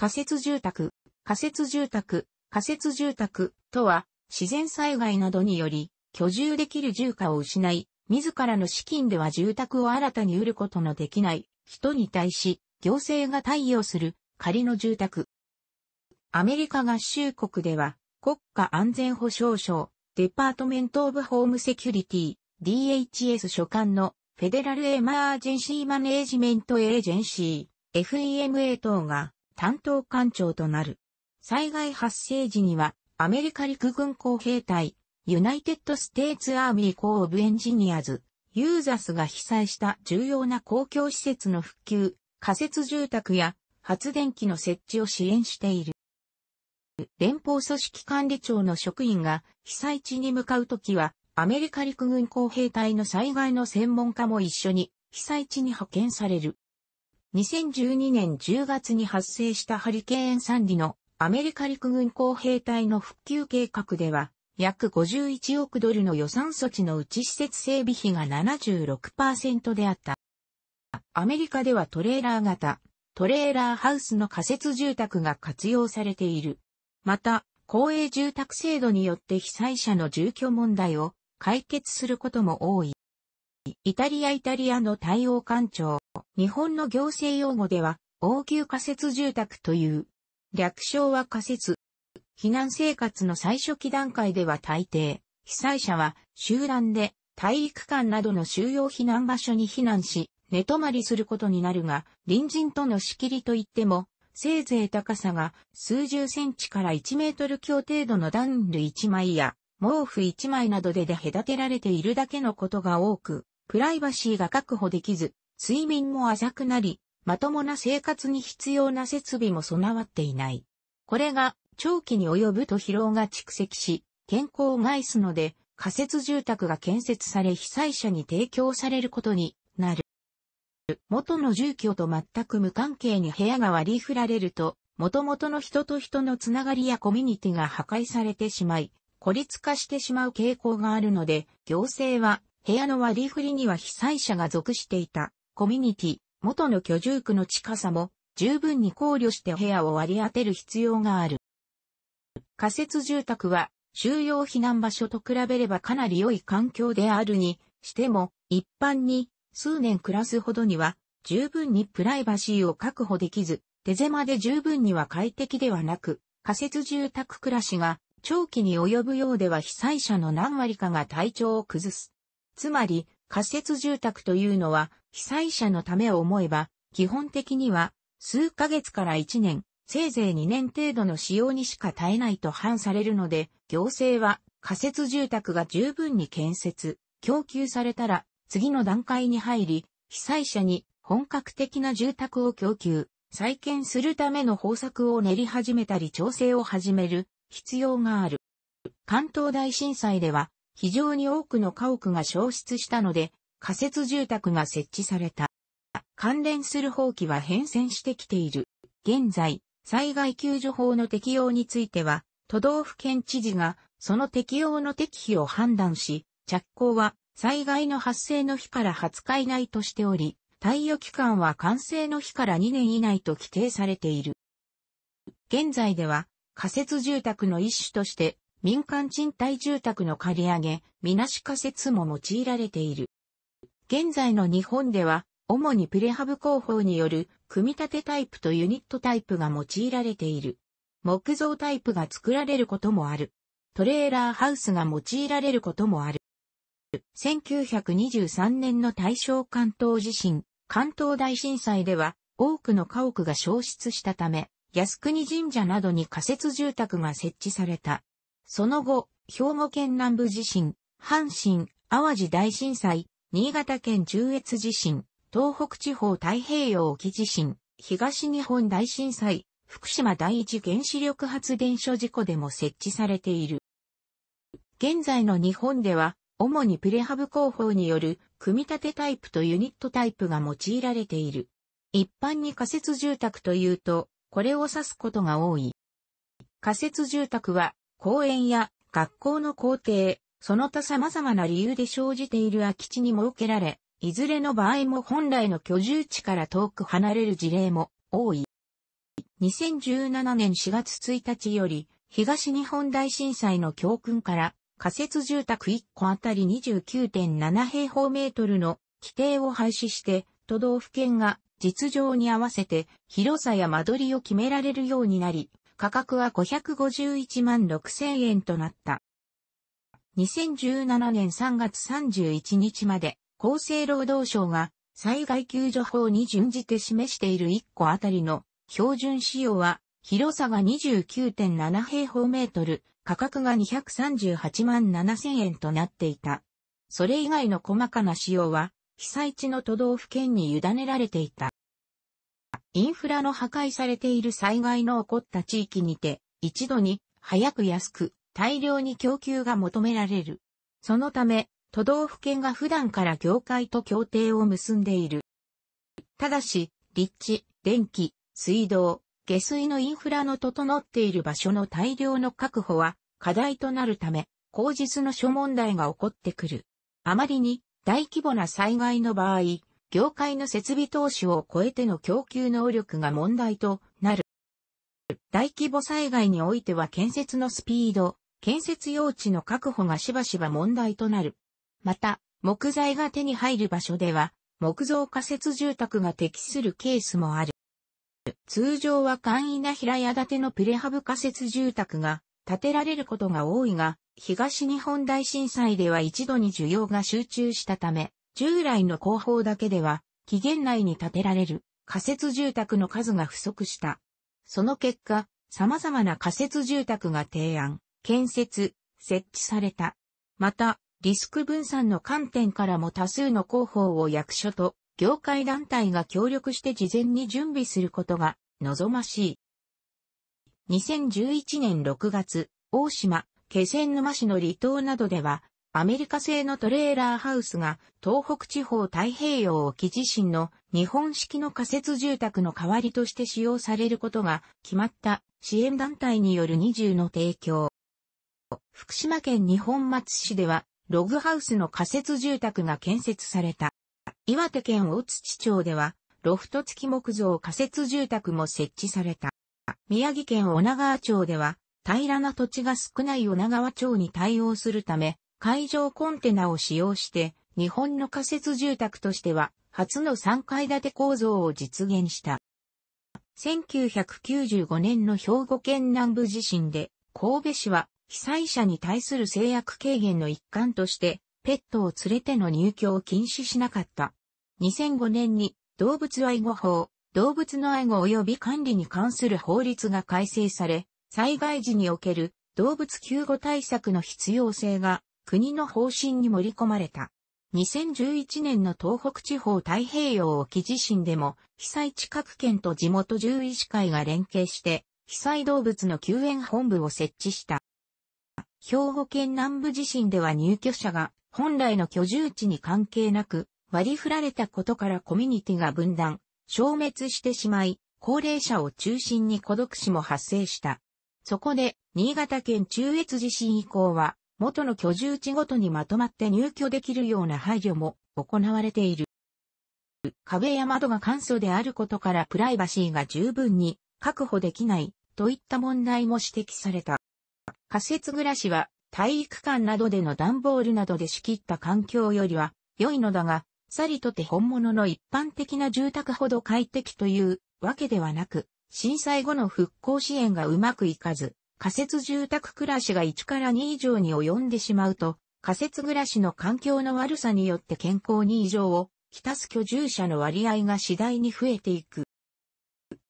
仮設住宅、仮設住宅、仮設住宅とは、自然災害などにより、居住できる住家を失い、自らの資金では住宅を新たに売ることのできない人に対し、行政が対応する仮の住宅。アメリカ合衆国では、国家安全保障省、デパートメント・オブ・ホーム・セキュリティ、DHS 所管のフェデラル・エマージェンシー・マネージメント・エージェンシー、FEMA 等が担当官庁となる。災害発生時には、アメリカ陸軍工兵隊、ユナイテッドステーツアーミーコー・オブ・エンジニアズ、ユーザスが被災した重要な公共施設の復旧、仮設住宅や発電機の設置を支援している。連邦組織管理庁の職員が被災地に向かうときは、アメリカ陸軍工兵隊の災害の専門家も一緒に被災地に派遣される。2012年10月に発生したハリケーン・サンディのアメリカ陸軍工兵隊の復旧計画では、約51億ドルの予算措置のうち施設整備費が76%であった。アメリカではトレーラー型、トレーラーハウスの仮設住宅が活用されている。また、公営住宅制度によって被災者の住居問題を解決することも多い。イタリアイタリアの対応官庁。日本の行政用語では、応急仮設住宅という。略称は仮設。避難生活の最初期段階では大抵、被災者は集団で体育館などの収容避難場所に避難し、寝泊まりすることになるが、隣人との仕切りといっても、せいぜい高さが数十センチから1メートル強程度の段類1枚や毛布1枚などでで隔てられているだけのことが多く、プライバシーが確保できず、睡眠も浅くなり、まともな生活に必要な設備も備わっていない。これが長期に及ぶと疲労が蓄積し、健康を害すので、仮設住宅が建設され被災者に提供されることになる。元の住居と全く無関係に部屋が割り振られると、元々の人と人のつながりやコミュニティが破壊されてしまい、孤立化してしまう傾向があるので、行政は部屋の割り振りには被災者が属していたコミュニティ、元の居住区の近さも十分に考慮して部屋を割り当てる必要がある。仮設住宅は収容避難場所と比べればかなり良い環境であるにしても一般に数年暮らすほどには十分にプライバシーを確保できず手狭で十分には快適ではなく仮設住宅暮らしが長期に及ぶようでは被災者の何割かが体調を崩す。つまり仮設住宅というのは被災者のためを思えば、基本的には、数ヶ月から1年、せいぜい2年程度の使用にしか耐えないと判されるので、行政は仮設住宅が十分に建設、供給されたら、次の段階に入り、被災者に本格的な住宅を供給、再建するための方策を練り始めたり調整を始める必要がある。関東大震災では非常に多くの家屋が消失したので、仮設住宅が設置された。関連する法規は変遷してきている。現在、災害救助法の適用については、都道府県知事がその適用の適否を判断し、着工は災害の発生の日から20日以内としており、対応期間は完成の日から2年以内と規定されている。現在では仮設住宅の一種として民間賃貸住宅の借り上げ、みなし仮設も用いられている。現在の日本では、主にプレハブ工法による組み立てタイプとユニットタイプが用いられている。木造タイプが作られることもある。トレーラーハウスが用いられることもある。1923年の大正関東地震、関東大震災では多くの家屋が消失したため、靖国神社などに仮設住宅が設置された。その後、兵庫県南部地震、阪神、淡路大震災、新潟県中越地震、東北地方太平洋沖地震、東日本大震災、福島第一原子力発電所事故でも設置されている。現在の日本では、主にプレハブ工法による組み立てタイプとユニットタイプが用いられている。一般に仮設住宅というと、これを指すことが多い。仮設住宅は、公園や学校の校庭、その他様々な理由で生じている空き地に設けられ、いずれの場合も本来の居住地から遠く離れる事例も多い。2017年4月1日より、東日本大震災の教訓から、仮設住宅1戸あたり29.7平方メートルの規定を廃止して、都道府県が実情に合わせて広さや間取りを決められるようになり、価格は551万6000円となった。2017年3月31日まで、厚生労働省が災害救助法に準じて示している1個あたりの標準仕様は、広さが29.7平方メートル、価格が238万7000円となっていた。それ以外の細かな仕様は、被災地の都道府県に委ねられていた。インフラの破壊されている災害の起こった地域にて、一度に、早く安く、大量に供給が求められる。そのため、都道府県が普段から業界と協定を結んでいる。ただし、立地、電気、水道、下水のインフラの整っている場所の大量の確保は課題となるため、口実の諸問題が起こってくる。あまりに大規模な災害の場合、業界の設備投資を超えての供給能力が問題となる。大規模災害においては建設のスピード、建設用地の確保がしばしば問題となる。また、木材が手に入る場所では、木造仮設住宅が適するケースもある。通常は簡易な平屋建てのプレハブ仮設住宅が建てられることが多いが、東日本大震災では一度に需要が集中したため、従来の工法だけでは期限内に建てられる仮設住宅の数が不足した。その結果、様々な仮設住宅が提案、建設、設置された。また、リスク分散の観点からも多数の広報を役所と業界団体が協力して事前に準備することが望ましい。2011年6月、大島、気仙沼市の離島などでは、アメリカ製のトレーラーハウスが東北地方太平洋沖地震の日本式の仮設住宅の代わりとして使用されることが決まった支援団体による20の提供。福島県日本松市ではログハウスの仮設住宅が建設された。岩手県大槌町ではロフト付き木造仮設住宅も設置された。宮城県女川町では平らな土地が少ない女川町に対応するため海上コンテナを使用して、日本の仮設住宅としては、初の3階建て構造を実現した。1995年の兵庫県南部地震で、神戸市は被災者に対する制約軽減の一環として、ペットを連れての入居を禁止しなかった。2005年に動物愛護法、動物の愛護及び管理に関する法律が改正され、災害時における動物救護対策の必要性が国の方針に盛り込まれた。2011年の東北地方太平洋沖地震でも、被災地各県と地元獣医師会が連携して、被災動物の救援本部を設置した。兵庫県南部地震では入居者が本来の居住地に関係なく割り振られたことからコミュニティが分断、消滅してしまい、高齢者を中心に孤独死も発生した。そこで、新潟県中越地震以降は、元の居住地ごとにまとまって入居できるような配慮も行われている。壁や窓が簡素であることからプライバシーが十分に確保できないといった問題も指摘された。仮設暮らしは体育館などでの段ボールなどで仕切った環境よりは良いのだが、さりとて本物の一般的な住宅ほど快適というわけではなく、震災後の復興支援がうまくいかず、仮設住宅暮らしが1から2以上に及んでしまうと、仮設暮らしの環境の悪さによって健康に異常をきたす居住者の割合が次第に増えていく。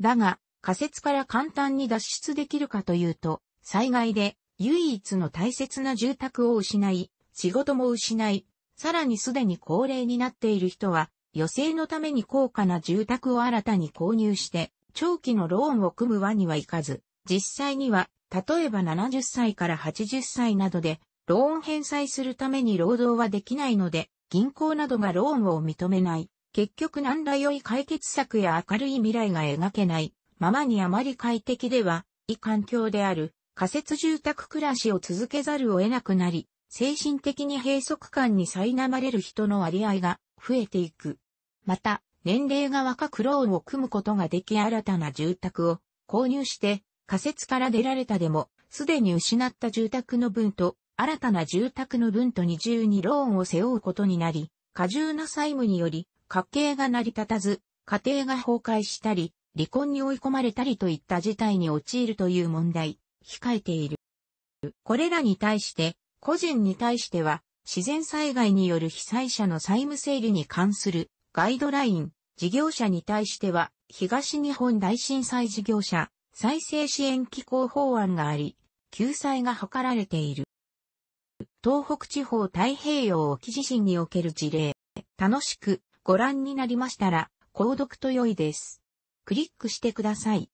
だが、仮設から簡単に脱出できるかというと、災害で唯一の大切な住宅を失い、仕事も失い、さらにすでに高齢になっている人は、余生のために高価な住宅を新たに購入して、長期のローンを組む輪にはいかず、実際には、例えば70歳から80歳などで、ローン返済するために労働はできないので、銀行などがローンを認めない。結局何ら良い解決策や明るい未来が描けない。ままにあまり快適では、い環境である、仮設住宅暮らしを続けざるを得なくなり、精神的に閉塞感に苛まれる人の割合が増えていく。また、年齢が若くローンを組むことができ新たな住宅を購入して仮説から出られたでも、すでに失った住宅の分と、新たな住宅の分と二重にローンを背負うことになり、過重な債務により、家計が成り立たず、家庭が崩壊したり、離婚に追い込まれたりといった事態に陥るという問題、控えている。これらに対して、個人に対しては、自然災害による被災者の債務整理に関するガイドライン、事業者に対しては、東日本大震災事業者、再生支援機構法案があり、救済が図られている。東北地方太平洋沖地震における事例、楽しくご覧になりましたら、購読と良いです。クリックしてください。